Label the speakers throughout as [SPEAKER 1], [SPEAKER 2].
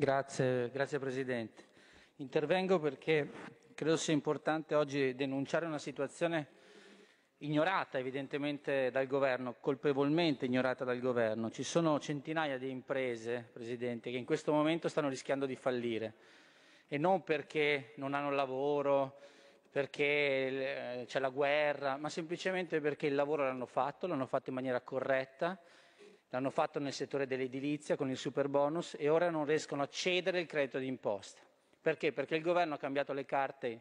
[SPEAKER 1] Grazie, grazie Presidente. Intervengo perché credo sia importante oggi denunciare una situazione ignorata evidentemente dal governo, colpevolmente ignorata dal governo. Ci sono centinaia di imprese, Presidente, che in questo momento stanno rischiando di fallire e non perché non hanno lavoro, perché eh, c'è la guerra, ma semplicemente perché il lavoro l'hanno fatto, l'hanno fatto in maniera corretta L'hanno fatto nel settore dell'edilizia con il super bonus e ora non riescono a cedere il credito d'imposta. Perché? Perché il governo ha cambiato le carte,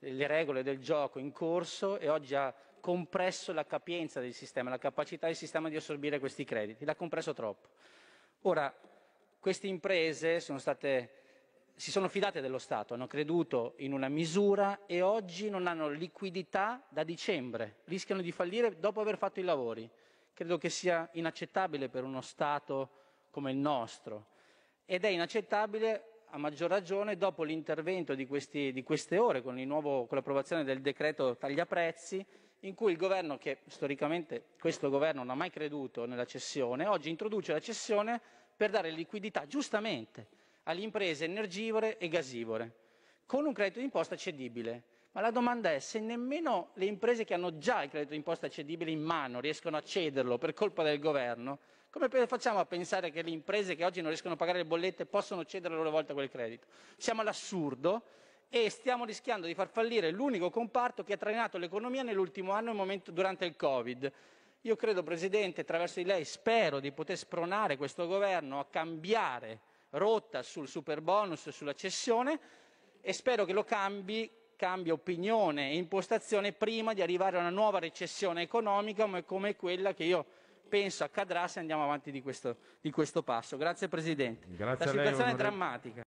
[SPEAKER 1] le regole del gioco in corso e oggi ha compresso la capienza del sistema, la capacità del sistema di assorbire questi crediti. L'ha compresso troppo. Ora, queste imprese sono state si sono fidate dello Stato, hanno creduto in una misura e oggi non hanno liquidità da dicembre, rischiano di fallire dopo aver fatto i lavori credo che sia inaccettabile per uno Stato come il nostro. Ed è inaccettabile a maggior ragione dopo l'intervento di, questi, di queste ore con, nuovo, con l'approvazione del decreto tagliaprezzi, in cui il governo, che storicamente questo governo non ha mai creduto nella cessione, oggi introduce la cessione per dare liquidità giustamente alle imprese energivore e gasivore con un credito d'imposta cedibile. Ma la domanda è se nemmeno le imprese che hanno già il credito d'imposta cedibile in mano riescono a cederlo per colpa del governo, come facciamo a pensare che le imprese che oggi non riescono a pagare le bollette possono cedere a loro volta quel credito? Siamo all'assurdo e stiamo rischiando di far fallire l'unico comparto che ha trainato l'economia nell'ultimo anno momento, durante il Covid. Io credo, Presidente, attraverso di lei spero di poter spronare questo governo a cambiare rotta sul super bonus e sulla cessione e spero che lo cambi, cambi opinione e impostazione prima di arrivare a una nuova recessione economica come quella che io penso accadrà se andiamo avanti di questo, di questo passo. Grazie Presidente. Grazie La situazione lei, è drammatica.